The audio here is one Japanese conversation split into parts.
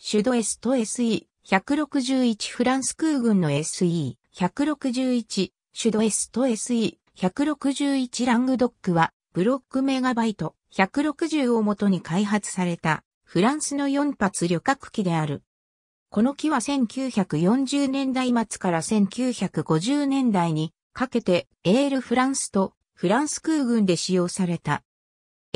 シュドエスト SE161 フランス空軍の SE161、シュドエスト SE161 ラングドックは、ブロックメガバイト160をもとに開発された、フランスの4発旅客機である。この機は1940年代末から1950年代にかけてエールフランスとフランス空軍で使用された。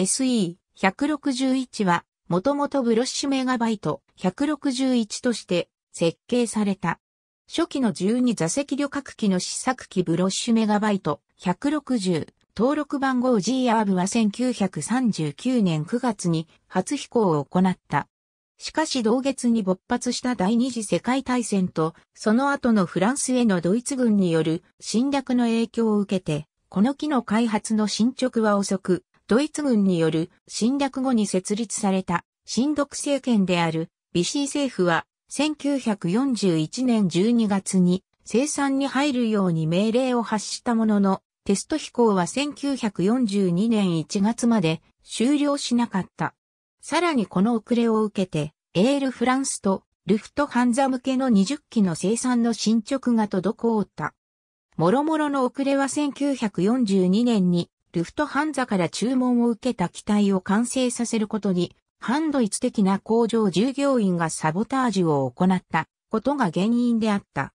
SE161 はもともとブロッシュメガバイト161として設計された。初期の12座席旅客機の試作機ブロッシュメガバイト160登録番号 G アーブは1939年9月に初飛行を行った。しかし同月に勃発した第二次世界大戦と、その後のフランスへのドイツ軍による侵略の影響を受けて、この機の開発の進捗は遅く、ドイツ軍による侵略後に設立された、新独政権である BC 政府は1941年12月に生産に入るように命令を発したものの、テスト飛行は1942年1月まで終了しなかった。さらにこの遅れを受けて、エールフランスとルフトハンザ向けの20機の生産の進捗が滞った。もろもろの遅れは1942年にルフトハンザから注文を受けた機体を完成させることにンドイツ的な工場従業員がサボタージュを行ったことが原因であった。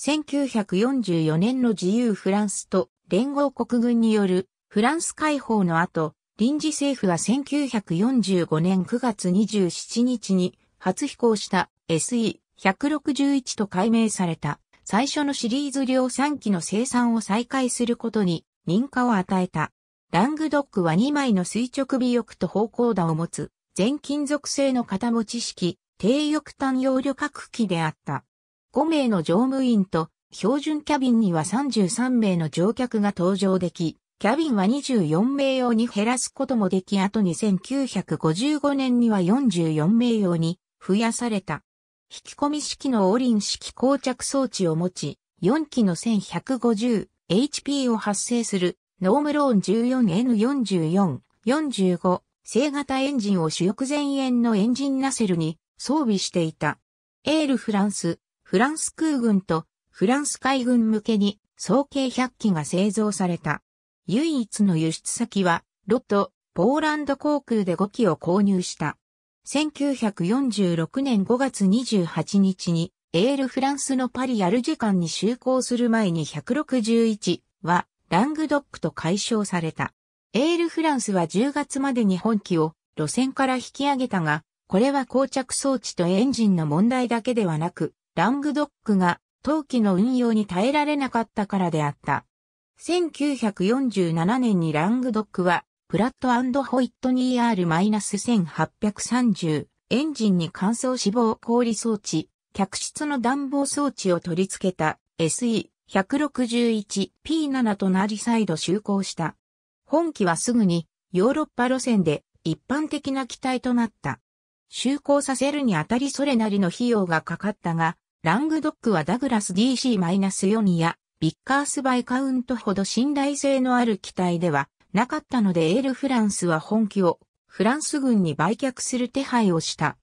1944年の自由フランスと連合国軍によるフランス解放の後、臨時政府は1945年9月27日に初飛行した SE161 と改名された最初のシリーズ量産機の生産を再開することに認可を与えた。ラングドックは2枚の垂直尾翼と方向打を持つ全金属製の型持ち式、低翼単用旅客機であった。5名の乗務員と、標準キャビンには33名の乗客が搭乗でき、キャビンは24名用に減らすこともでき、あと2 9 5 5年には44名用に増やされた。引き込み式のオリン式膠着装置を持ち、4機の 1150HP を発生するノームローン 14N44、45、正型エンジンを主翼前縁のエンジンナセルに装備していた。エールフランス、フランス空軍とフランス海軍向けに総計100機が製造された。唯一の輸出先はロト、ポーランド航空で5機を購入した。1946年5月28日にエールフランスのパリアルジュ間に就航する前に161はラングドックと解消された。エールフランスは10月までに本機を路線から引き上げたが、これは膠着装置とエンジンの問題だけではなく、ラングドックが当機の運用に耐えられなかったからであった。1947年にラングドックは、プラットホイットニー R-1830 エンジンに乾燥死亡氷装置、客室の暖房装置を取り付けた SE161P7 となり再度就航した。本機はすぐにヨーロッパ路線で一般的な機体となった。就航させるにあたりそれなりの費用がかかったが、ラングドックはダグラス DC-4 やビッカースバイカウントほど信頼性のある機体ではなかったのでエールフランスは本機をフランス軍に売却する手配をした。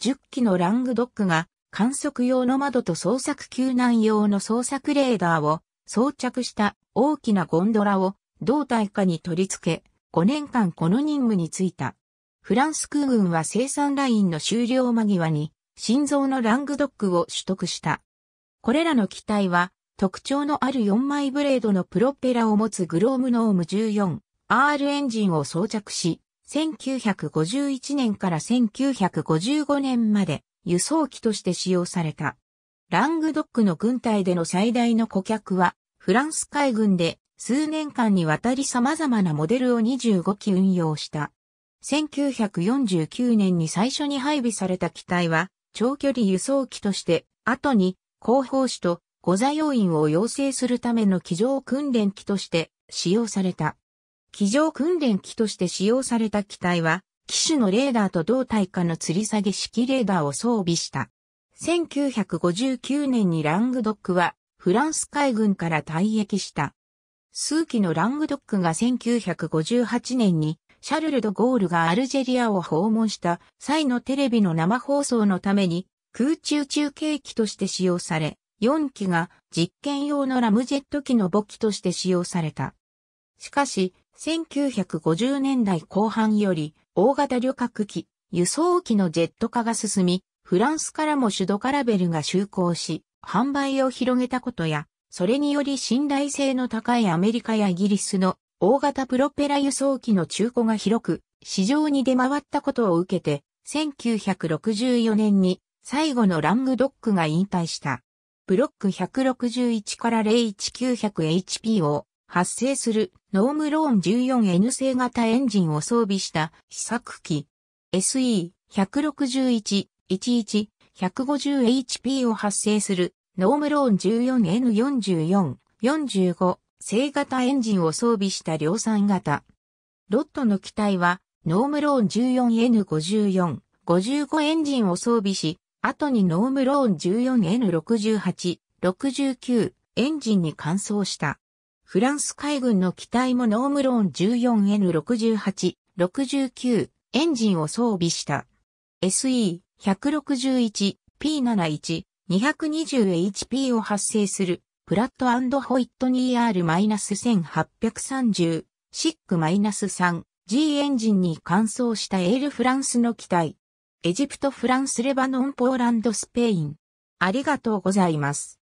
10機のラングドックが観測用の窓と捜索救難用の捜索レーダーを装着した大きなゴンドラを胴体下に取り付け、5年間この任務に就いた。フランス空軍は生産ラインの終了間際に、心臓のラングドックを取得した。これらの機体は、特徴のある4枚ブレードのプロペラを持つグロームノーム 14R エンジンを装着し、1951年から1955年まで輸送機として使用された。ラングドックの軍隊での最大の顧客は、フランス海軍で数年間にわたり様々なモデルを25機運用した。1949年に最初に配備された機体は、長距離輸送機として、後に広報士と御座要員を養成するための機上訓練機として使用された。機上訓練機として使用された機体は、機種のレーダーと胴体下の吊り下げ式レーダーを装備した。1959年にラングドックは、フランス海軍から退役した。数機のラングドックが1958年にシャルル・ド・ゴールがアルジェリアを訪問した際のテレビの生放送のために空中中継機として使用され、4機が実験用のラムジェット機の母機として使用された。しかし、1950年代後半より大型旅客機、輸送機のジェット化が進み、フランスからもシュドカラベルが就航し、販売を広げたことや、それにより信頼性の高いアメリカやイギリスの大型プロペラ輸送機の中古が広く市場に出回ったことを受けて、1964年に最後のラングドックが引退した。ブロック161から 01900HP を発生するノームローン 14N 製型エンジンを装備した試作機 SE161-11-150HP を発生するノームローン 14N44、45、正型エンジンを装備した量産型。ロットの機体は、ノームローン 14N54、55エンジンを装備し、後にノームローン 14N68、69エンジンに換装した。フランス海軍の機体もノームローン 14N68、69エンジンを装備した。SE161、P71 220HP を発生する、プラットホイットニー R-1830、シック -3G エンジンに換装したエールフランスの機体。エジプト、フランス、レバノン、ポーランド、スペイン。ありがとうございます。